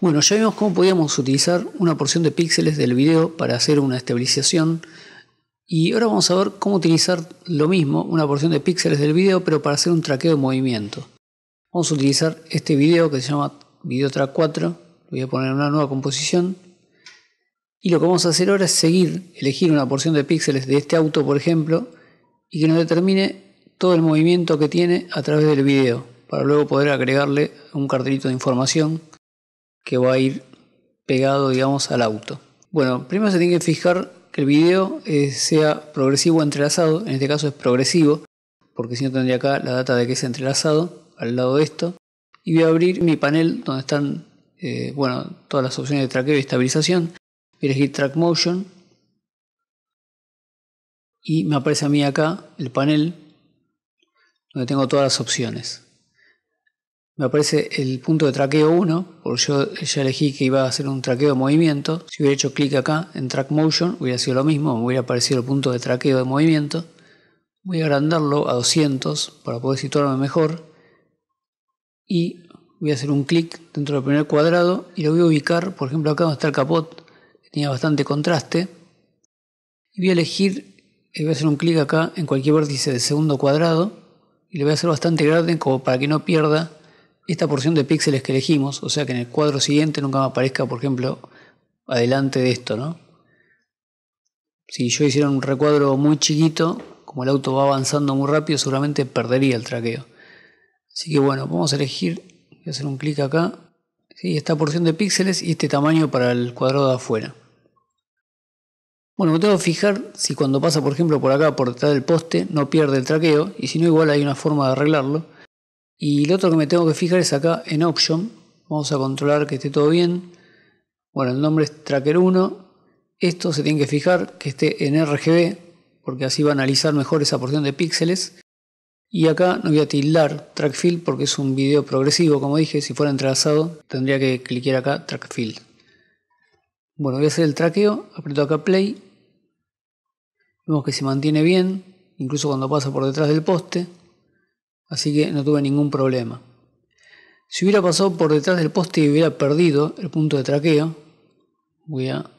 Bueno, ya vimos cómo podíamos utilizar una porción de píxeles del video para hacer una estabilización y ahora vamos a ver cómo utilizar lo mismo, una porción de píxeles del video pero para hacer un traqueo de movimiento. Vamos a utilizar este video que se llama Video Track 4, voy a poner una nueva composición y lo que vamos a hacer ahora es seguir, elegir una porción de píxeles de este auto por ejemplo y que nos determine todo el movimiento que tiene a través del video para luego poder agregarle un cartelito de información que va a ir pegado, digamos, al auto. Bueno, primero se tiene que fijar que el video eh, sea progresivo o entrelazado, en este caso es progresivo, porque si no tendría acá la data de que es entrelazado al lado de esto. Y voy a abrir mi panel donde están eh, bueno, todas las opciones de traqueo y estabilización. Voy a elegir Track Motion. Y me aparece a mí acá el panel donde tengo todas las opciones me aparece el punto de traqueo 1, porque yo ya elegí que iba a hacer un traqueo de movimiento. Si hubiera hecho clic acá en Track Motion, hubiera sido lo mismo, me hubiera aparecido el punto de traqueo de movimiento. Voy a agrandarlo a 200 para poder situarme mejor. Y voy a hacer un clic dentro del primer cuadrado y lo voy a ubicar, por ejemplo, acá donde está el capot, que tenía bastante contraste. Y voy a elegir, eh, voy a hacer un clic acá en cualquier vértice del segundo cuadrado y le voy a hacer bastante grande como para que no pierda esta porción de píxeles que elegimos, o sea que en el cuadro siguiente nunca me aparezca, por ejemplo, adelante de esto, ¿no? Si yo hiciera un recuadro muy chiquito, como el auto va avanzando muy rápido, seguramente perdería el traqueo. Así que bueno, vamos a elegir, voy a hacer un clic acá, esta porción de píxeles y este tamaño para el cuadrado de afuera. Bueno, me tengo que fijar si cuando pasa, por ejemplo, por acá, por detrás del poste, no pierde el traqueo, y si no, igual hay una forma de arreglarlo y lo otro que me tengo que fijar es acá en Option. Vamos a controlar que esté todo bien. Bueno, el nombre es Tracker 1. Esto se tiene que fijar que esté en RGB, porque así va a analizar mejor esa porción de píxeles. Y acá no voy a tildar track Fill, porque es un video progresivo, como dije, si fuera entrelazado tendría que cliquear acá track Fill. Bueno, voy a hacer el traqueo, aprieto acá play. Vemos que se mantiene bien, incluso cuando pasa por detrás del poste así que no tuve ningún problema. Si hubiera pasado por detrás del poste y hubiera perdido el punto de traqueo, voy a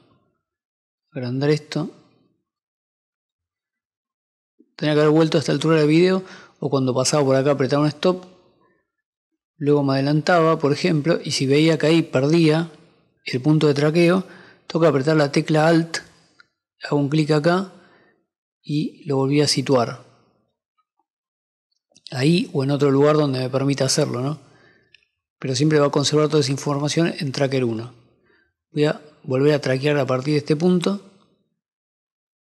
agrandar esto. Tenía que haber vuelto a esta altura del video o cuando pasaba por acá apretaba un stop. Luego me adelantaba, por ejemplo, y si veía que ahí perdía el punto de traqueo, toca apretar la tecla Alt, hago un clic acá y lo volví a situar ahí o en otro lugar donde me permita hacerlo, ¿no? Pero siempre va a conservar toda esa información en tracker 1. Voy a volver a traquear a partir de este punto.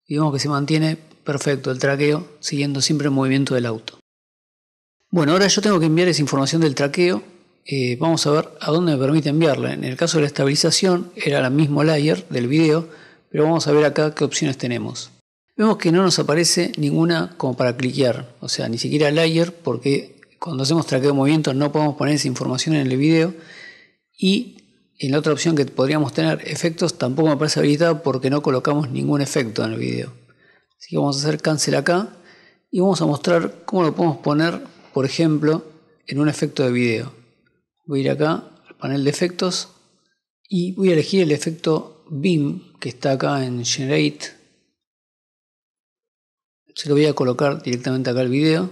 Y vemos que se mantiene perfecto el traqueo, siguiendo siempre el movimiento del auto. Bueno, ahora yo tengo que enviar esa información del traqueo. Eh, vamos a ver a dónde me permite enviarla. En el caso de la estabilización, era la mismo layer del video, pero vamos a ver acá qué opciones tenemos. Vemos que no nos aparece ninguna como para cliquear, o sea, ni siquiera layer, porque cuando hacemos traqueo de movimientos no podemos poner esa información en el video. Y en la otra opción que podríamos tener, efectos, tampoco me aparece habilitado porque no colocamos ningún efecto en el video. Así que vamos a hacer cancel acá y vamos a mostrar cómo lo podemos poner, por ejemplo, en un efecto de video. Voy a ir acá al panel de efectos y voy a elegir el efecto beam, que está acá en Generate se lo voy a colocar directamente acá al video.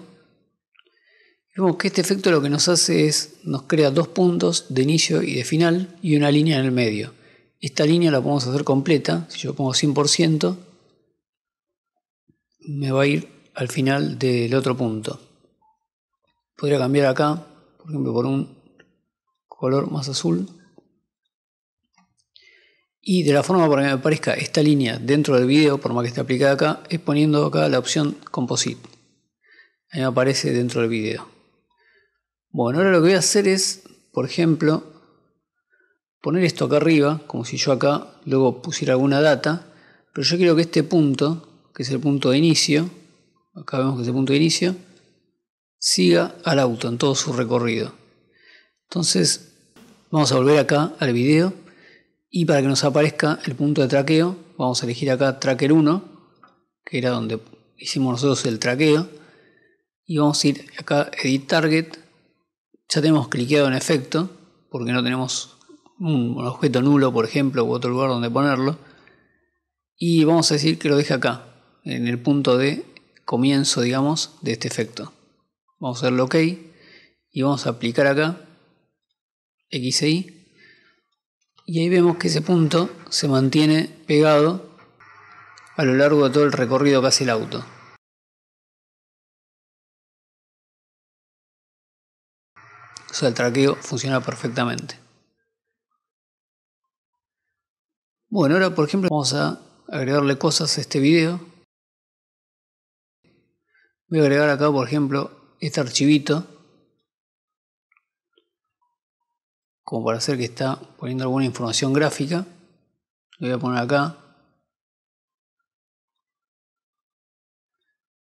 Vemos que este efecto lo que nos hace es, nos crea dos puntos de inicio y de final y una línea en el medio. Esta línea la podemos hacer completa, si yo pongo 100%, me va a ir al final del otro punto. Podría cambiar acá, por ejemplo, por un color más azul. Y de la forma para que me aparezca esta línea dentro del video, por más que esté aplicada acá, es poniendo acá la opción Composite. Ahí me aparece dentro del video. Bueno, ahora lo que voy a hacer es, por ejemplo, poner esto acá arriba, como si yo acá luego pusiera alguna data, pero yo quiero que este punto, que es el punto de inicio, acá vemos que es el punto de inicio, siga al auto en todo su recorrido. Entonces, vamos a volver acá al video y para que nos aparezca el punto de traqueo, vamos a elegir acá Tracker 1, que era donde hicimos nosotros el traqueo. Y vamos a ir acá Edit Target. Ya tenemos cliqueado en efecto, porque no tenemos un objeto nulo, por ejemplo, u otro lugar donde ponerlo. Y vamos a decir que lo deje acá, en el punto de comienzo, digamos, de este efecto. Vamos a darle OK y vamos a aplicar acá X e y ahí vemos que ese punto se mantiene pegado a lo largo de todo el recorrido que hace el auto. O sea, el traqueo funciona perfectamente. Bueno, ahora por ejemplo vamos a agregarle cosas a este video. Voy a agregar acá por ejemplo este archivito como para hacer que está poniendo alguna información gráfica. le voy a poner acá.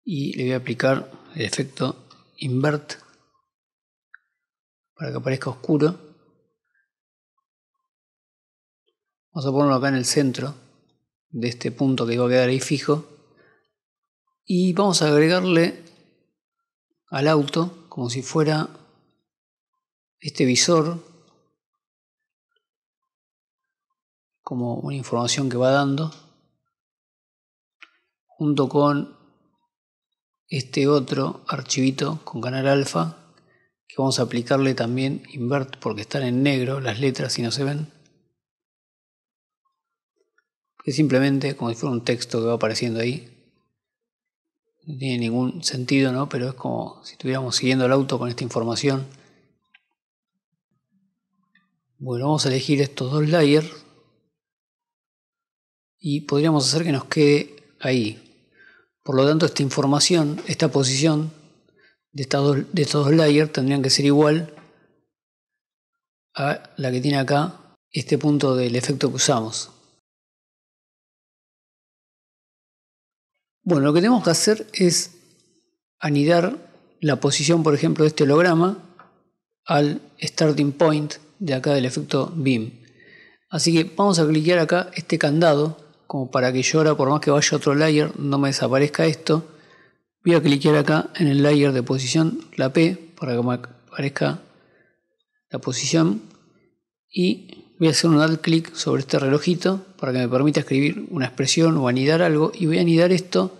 Y le voy a aplicar el efecto invert para que aparezca oscuro. Vamos a ponerlo acá en el centro de este punto que va a quedar ahí fijo. Y vamos a agregarle al auto como si fuera este visor como una información que va dando, junto con este otro archivito con canal alfa, que vamos a aplicarle también invert porque están en negro las letras y no se ven. Que simplemente como si fuera un texto que va apareciendo ahí. No tiene ningún sentido, ¿no? Pero es como si estuviéramos siguiendo el auto con esta información. Bueno, vamos a elegir estos dos layers y podríamos hacer que nos quede ahí. Por lo tanto, esta información, esta posición de, de estos dos layers tendrían que ser igual a la que tiene acá este punto del efecto que usamos. Bueno, lo que tenemos que hacer es anidar la posición, por ejemplo, de este holograma al starting point de acá del efecto BIM. Así que vamos a cliquear acá este candado como para que yo ahora, por más que vaya a otro layer, no me desaparezca esto. Voy a cliquear acá en el layer de posición, la P, para que me aparezca la posición. Y voy a hacer un alt clic sobre este relojito para que me permita escribir una expresión o anidar algo. Y voy a anidar esto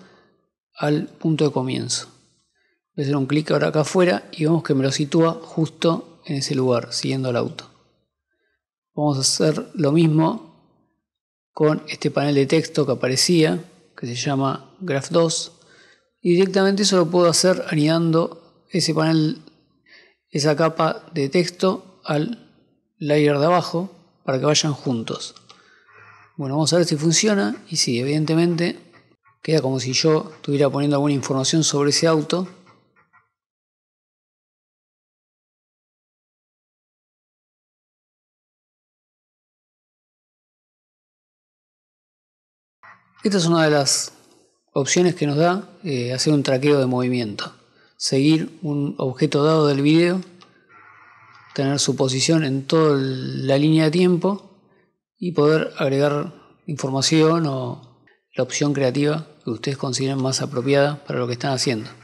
al punto de comienzo. Voy a hacer un clic ahora acá afuera y vemos que me lo sitúa justo en ese lugar, siguiendo el auto. Vamos a hacer lo mismo con este panel de texto que aparecía, que se llama Graph 2, y directamente eso lo puedo hacer anidando ese panel, esa capa de texto al layer de abajo para que vayan juntos. Bueno, vamos a ver si funciona y si, evidentemente queda como si yo estuviera poniendo alguna información sobre ese auto Esta es una de las opciones que nos da eh, hacer un traqueo de movimiento. Seguir un objeto dado del video, tener su posición en toda la línea de tiempo y poder agregar información o la opción creativa que ustedes consideren más apropiada para lo que están haciendo.